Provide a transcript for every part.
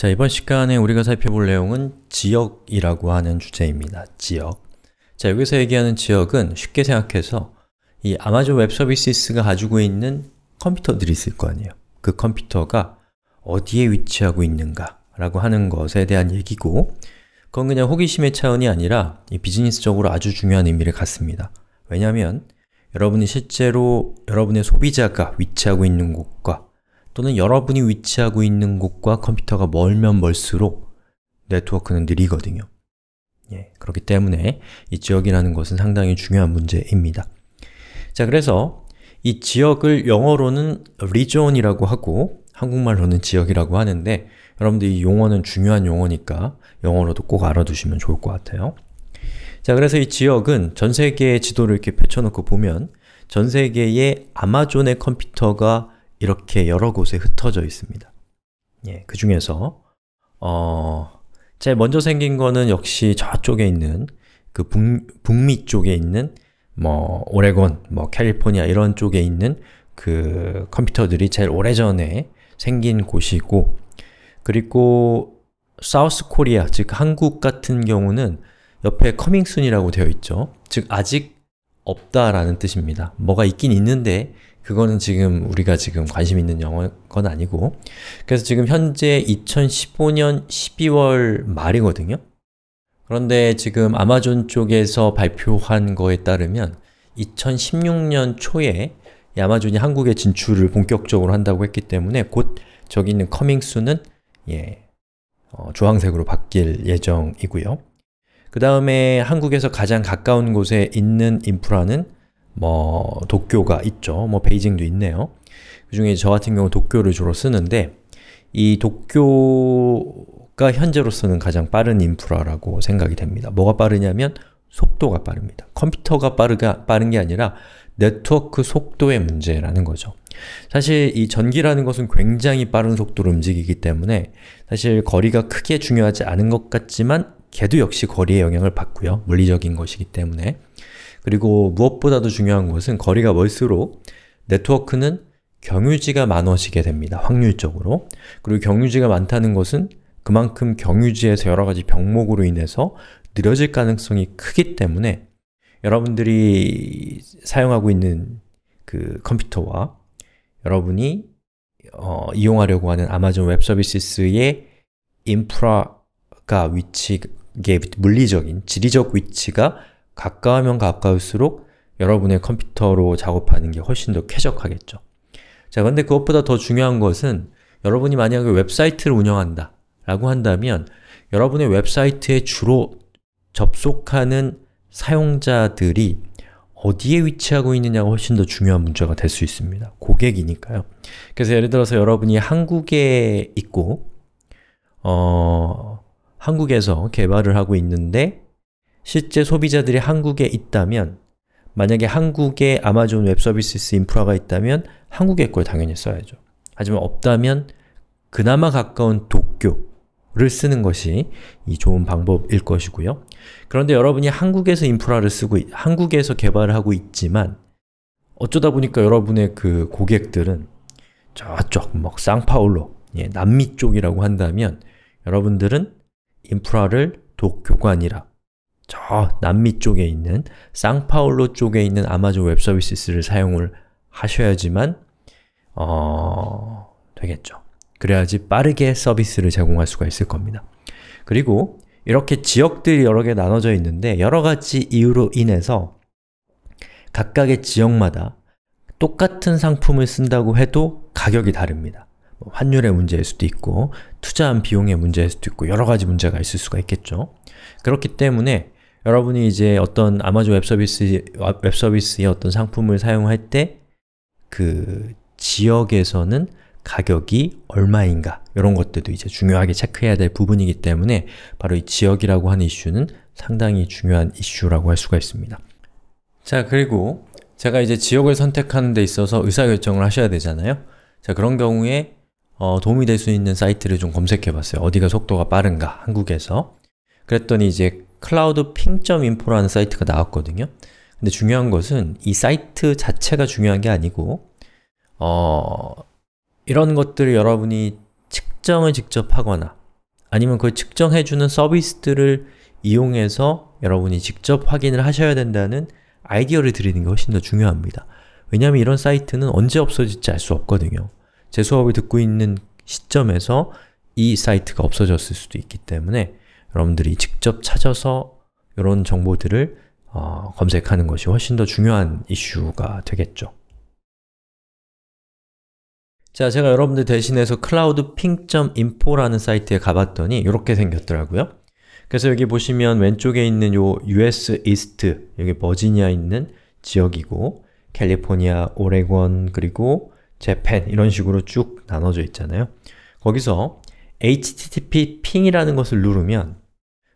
자, 이번 시간에 우리가 살펴볼 내용은 지역이라고 하는 주제입니다. 지역. 자, 여기서 얘기하는 지역은 쉽게 생각해서 이 아마존 웹 서비스가 가지고 있는 컴퓨터들이 있을 거 아니에요. 그 컴퓨터가 어디에 위치하고 있는가 라고 하는 것에 대한 얘기고 그건 그냥 호기심의 차원이 아니라 비즈니스적으로 아주 중요한 의미를 갖습니다. 왜냐하면 여러분이 실제로 여러분의 소비자가 위치하고 있는 곳과 또는 여러분이 위치하고 있는 곳과 컴퓨터가 멀면 멀수록 네트워크는 느리거든요. 예, 그렇기 때문에 이 지역이라는 것은 상당히 중요한 문제입니다. 자, 그래서 이 지역을 영어로는 region이라고 하고 한국말로는 지역이라고 하는데 여러분들 이 용어는 중요한 용어니까 영어로도 꼭 알아두시면 좋을 것 같아요. 자, 그래서 이 지역은 전 세계의 지도를 이렇게 펼쳐놓고 보면 전 세계의 아마존의 컴퓨터가 이렇게 여러 곳에 흩어져 있습니다. 예, 그 중에서 어, 제일 먼저 생긴 거는 역시 저쪽에 있는 그 북, 북미 쪽에 있는 뭐 오레곤, 뭐 캘리포니아 이런 쪽에 있는 그 컴퓨터들이 제일 오래전에 생긴 곳이고 그리고 사우스 코리아, 즉 한국 같은 경우는 옆에 커밍순이라고 되어 있죠. 즉 아직 없다라는 뜻입니다. 뭐가 있긴 있는데 그거는 지금 우리가 지금 관심 있는 영어건 아니고 그래서 지금 현재 2015년 12월 말이거든요? 그런데 지금 아마존 쪽에서 발표한 거에 따르면 2016년 초에 아마존이 한국에 진출을 본격적으로 한다고 했기 때문에 곧 저기 있는 커밍수는 예, 어, 주황색으로 바뀔 예정이고요. 그 다음에 한국에서 가장 가까운 곳에 있는 인프라는 뭐 도쿄가 있죠. 뭐 베이징도 있네요. 그 중에 저 같은 경우 도쿄를 주로 쓰는데 이 도쿄가 현재로서는 가장 빠른 인프라라고 생각이 됩니다. 뭐가 빠르냐면 속도가 빠릅니다. 컴퓨터가 빠르가, 빠른 게 아니라 네트워크 속도의 문제라는 거죠. 사실 이 전기라는 것은 굉장히 빠른 속도로 움직이기 때문에 사실 거리가 크게 중요하지 않은 것 같지만 걔도 역시 거리의 영향을 받고요. 물리적인 것이기 때문에 그리고 무엇보다도 중요한 것은 거리가 멀수록 네트워크는 경유지가 많아지게 됩니다. 확률적으로. 그리고 경유지가 많다는 것은 그만큼 경유지에서 여러 가지 병목으로 인해서 느려질 가능성이 크기 때문에 여러분들이 사용하고 있는 그 컴퓨터와 여러분이 어, 이용하려고 하는 아마존 웹 서비스의 인프라가 위치 물리적인, 지리적 위치가 가까우면 가까울수록 여러분의 컴퓨터로 작업하는 게 훨씬 더 쾌적하겠죠. 자, 근데 그것보다 더 중요한 것은 여러분이 만약에 웹사이트를 운영한다 라고 한다면 여러분의 웹사이트에 주로 접속하는 사용자들이 어디에 위치하고 있느냐가 훨씬 더 중요한 문제가 될 수 있습니다. 고객이니까요. 그래서 예를 들어서 여러분이 한국에 있고 어, 한국에서 개발을 하고 있는데 실제 소비자들이 한국에 있다면 만약에 한국에 아마존 웹서비스 인프라가 있다면 한국의 걸 당연히 써야죠. 하지만 없다면 그나마 가까운 도쿄를 쓰는 것이 이 좋은 방법일 것이고요. 그런데 여러분이 한국에서 인프라를 쓰고 한국에서 개발을 하고 있지만 어쩌다 보니까 여러분의 그 고객들은 저쪽 뭐 상파울로 예, 남미 쪽이라고 한다면 여러분들은 인프라를 도쿄가 아니라 저 남미 쪽에 있는 쌍파울로 쪽에 있는 아마존 웹 서비스를 사용을 하셔야지만 어... 되겠죠. 그래야지 빠르게 서비스를 제공할 수가 있을 겁니다. 그리고 이렇게 지역들이 여러 개 나눠져 있는데 여러 가지 이유로 인해서 각각의 지역마다 똑같은 상품을 쓴다고 해도 가격이 다릅니다. 뭐 환율의 문제일 수도 있고 투자한 비용의 문제일 수도 있고 여러 가지 문제가 있을 수가 있겠죠. 그렇기 때문에 여러분이 이제 어떤 아마존 웹서비스, 웹서비스의 어떤 상품을 사용할 때 그 지역에서는 가격이 얼마인가 이런 것들도 이제 중요하게 체크해야 될 부분이기 때문에 바로 이 지역이라고 하는 이슈는 상당히 중요한 이슈라고 할 수가 있습니다. 자 그리고 제가 이제 지역을 선택하는 데 있어서 의사결정을 하셔야 되잖아요. 자 그런 경우에 어, 도움이 될 수 있는 사이트를 좀 검색해 봤어요. 어디가 속도가 빠른가, 한국에서. 그랬더니 이제 클라우드 핑점인포라는 사이트가 나왔거든요. 근데 중요한 것은 이 사이트 자체가 중요한 게 아니고 어, 이런 것들을 여러분이 측정을 직접 하거나 아니면 그걸 측정해주는 서비스들을 이용해서 여러분이 직접 확인을 하셔야 된다는 아이디어를 드리는 게 훨씬 더 중요합니다. 왜냐하면 이런 사이트는 언제 없어질지 알 수 없거든요. 제 수업을 듣고 있는 시점에서 이 사이트가 없어졌을 수도 있기 때문에 여러분들이 직접 찾아서 이런 정보들을 어, 검색하는 것이 훨씬 더 중요한 이슈가 되겠죠. 자, 제가 여러분들 대신해서 cloudping.info라는 사이트에 가봤더니 이렇게 생겼더라고요. 그래서 여기 보시면 왼쪽에 있는 요 US East, 여기 버지니아 있는 지역이고 캘리포니아, 오레곤, 그리고 재팬 이런 식으로 쭉 나눠져 있잖아요. 거기서 http ping이라는 것을 누르면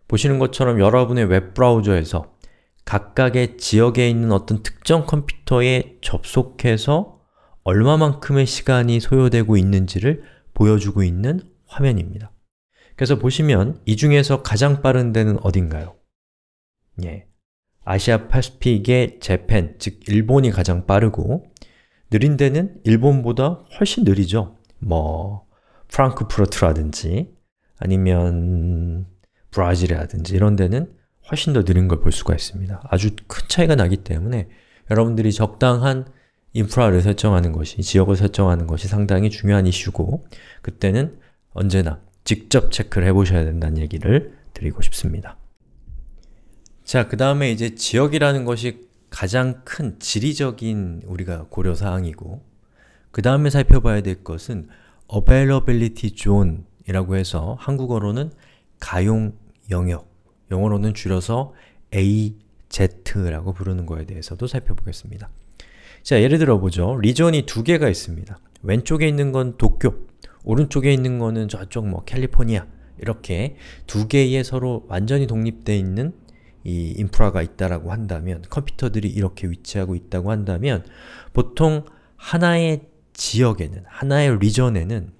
보시는 것처럼 여러분의 웹브라우저에서 각각의 지역에 있는 어떤 특정 컴퓨터에 접속해서 얼마만큼의 시간이 소요되고 있는지를 보여주고 있는 화면입니다. 그래서 보시면 이 중에서 가장 빠른 데는 어딘가요? 예, 아시아 파시픽의 재팬, 즉 일본이 가장 빠르고 느린 데는 일본보다 훨씬 느리죠. 뭐 프랑크푸르트라든지 아니면 브라질이라든지 이런 데는 훨씬 더 느린 걸 볼 수가 있습니다. 아주 큰 차이가 나기 때문에 여러분들이 적당한 인프라를 설정하는 것이, 지역을 설정하는 것이 상당히 중요한 이슈고 그때는 언제나 직접 체크를 해보셔야 된다는 얘기를 드리고 싶습니다. 자, 그 다음에 이제 지역이라는 것이 가장 큰 지리적인 우리가 고려사항이고 그 다음에 살펴봐야 될 것은 availability zone이라고 해서 한국어로는 가용 영역, 영어로는 줄여서 AZ라고 부르는 거에 대해서도 살펴보겠습니다. 자, 예를 들어 보죠. 리전이 두 개가 있습니다. 왼쪽에 있는 건 도쿄, 오른쪽에 있는 거는 저쪽 뭐 캘리포니아 이렇게 두 개의 서로 완전히 독립되어 있는 이 인프라가 있다라고 한다면 컴퓨터들이 이렇게 위치하고 있다고 한다면 보통 하나의 지역에는, 하나의 리전에는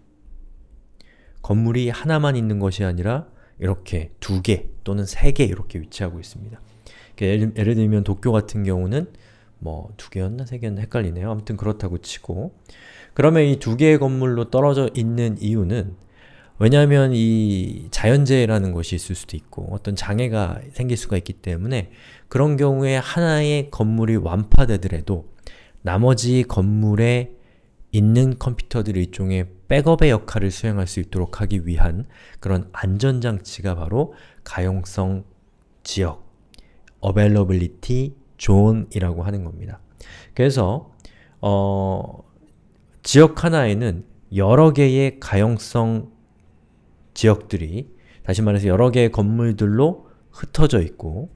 건물이 하나만 있는 것이 아니라 이렇게 두 개 또는 세 개 이렇게 위치하고 있습니다. 그러니까 예를, 예를 들면 도쿄 같은 경우는 뭐 두 개였나 세 개였나 헷갈리네요. 아무튼 그렇다고 치고 그러면 이 두 개의 건물로 떨어져 있는 이유는 왜냐하면 이 자연재해라는 것이 있을 수도 있고 어떤 장애가 생길 수가 있기 때문에 그런 경우에 하나의 건물이 완파되더라도 나머지 건물의 있는 컴퓨터들 일종의 백업의 역할을 수행할 수 있도록 하기 위한 그런 안전장치가 바로 가용성 지역, availability zone이라고 하는 겁니다. 그래서 어, 지역 하나에는 여러 개의 가용성 지역들이 다시 말해서 여러 개의 건물들로 흩어져 있고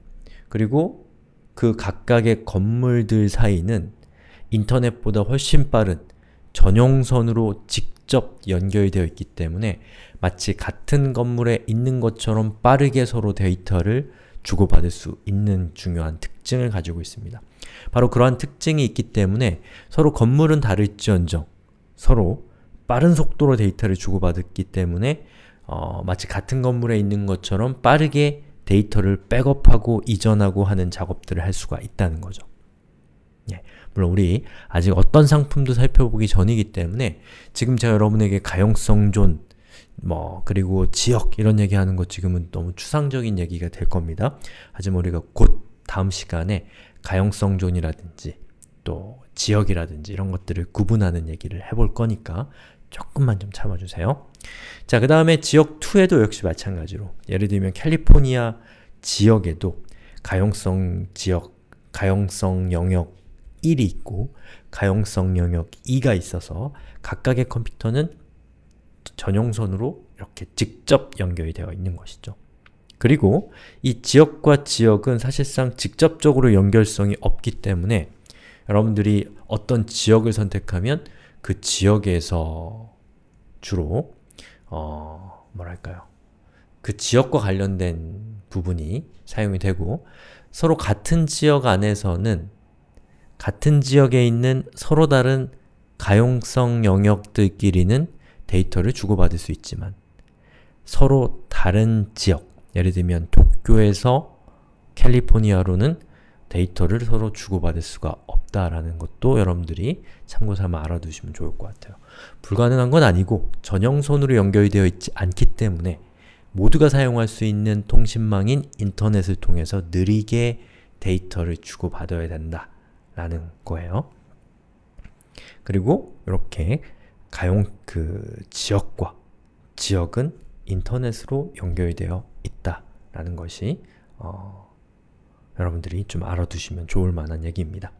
그리고 그 각각의 건물들 사이는 인터넷보다 훨씬 빠른 전용선으로 직접 연결되어 있기 때문에 마치 같은 건물에 있는 것처럼 빠르게 서로 데이터를 주고받을 수 있는 중요한 특징을 가지고 있습니다. 바로 그러한 특징이 있기 때문에 서로 건물은 다를지언정 서로 빠른 속도로 데이터를 주고받았기 때문에 어, 마치 같은 건물에 있는 것처럼 빠르게 데이터를 백업하고 이전하고 하는 작업들을 할 수가 있다는 거죠. 예. 물론 우리 아직 어떤 상품도 살펴보기 전이기 때문에 지금 제가 여러분에게 가용성 존, 뭐 그리고 지역 이런 얘기하는 것 지금은 너무 추상적인 얘기가 될 겁니다. 하지만 우리가 곧 다음 시간에 가용성 존이라든지 또 지역이라든지 이런 것들을 구분하는 얘기를 해볼 거니까 조금만 좀 참아주세요. 자, 그 다음에 지역2에도 역시 마찬가지로 예를 들면 캘리포니아 지역에도 가용성 지역, 가용성 영역 1이 있고 가용성 영역 2가 있어서 각각의 컴퓨터는 전용선으로 이렇게 직접 연결이 되어 있는 것이죠. 그리고 이 지역과 지역은 사실상 직접적으로 연결성이 없기 때문에 여러분들이 어떤 지역을 선택하면 그 지역에서 주로 어... 뭐랄까요 그 지역과 관련된 부분이 사용이 되고 서로 같은 지역 안에서는 같은 지역에 있는 서로 다른 가용성 영역들끼리는 데이터를 주고받을 수 있지만 서로 다른 지역, 예를 들면 도쿄에서 캘리포니아로는 데이터를 서로 주고받을 수가 없다라는 것도 여러분들이 참고삼아 알아두시면 좋을 것 같아요. 불가능한 건 아니고 전용선으로 연결되어 있지 않기 때문에 모두가 사용할 수 있는 통신망인 인터넷을 통해서 느리게 데이터를 주고받아야 된다 라는 거예요. 그리고 이렇게 가용 그 지역과 지역은 인터넷으로 연결되어 있다라는 것이 어, 여러분들이 좀 알아두시면 좋을 만한 얘기입니다.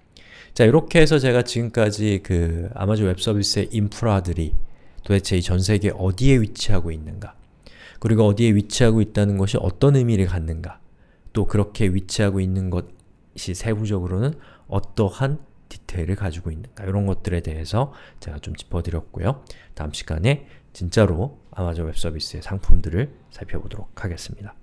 자, 이렇게 해서 제가 지금까지 그 아마존 웹 서비스의 인프라들이 도대체 이 전 세계 어디에 위치하고 있는가 그리고 어디에 위치하고 있다는 것이 어떤 의미를 갖는가 또 그렇게 위치하고 있는 것이 세부적으로는 어떠한 디테일을 가지고 있는가 이런 것들에 대해서 제가 좀 짚어드렸고요. 다음 시간에 진짜로 아마존 웹서비스의 상품들을 살펴보도록 하겠습니다.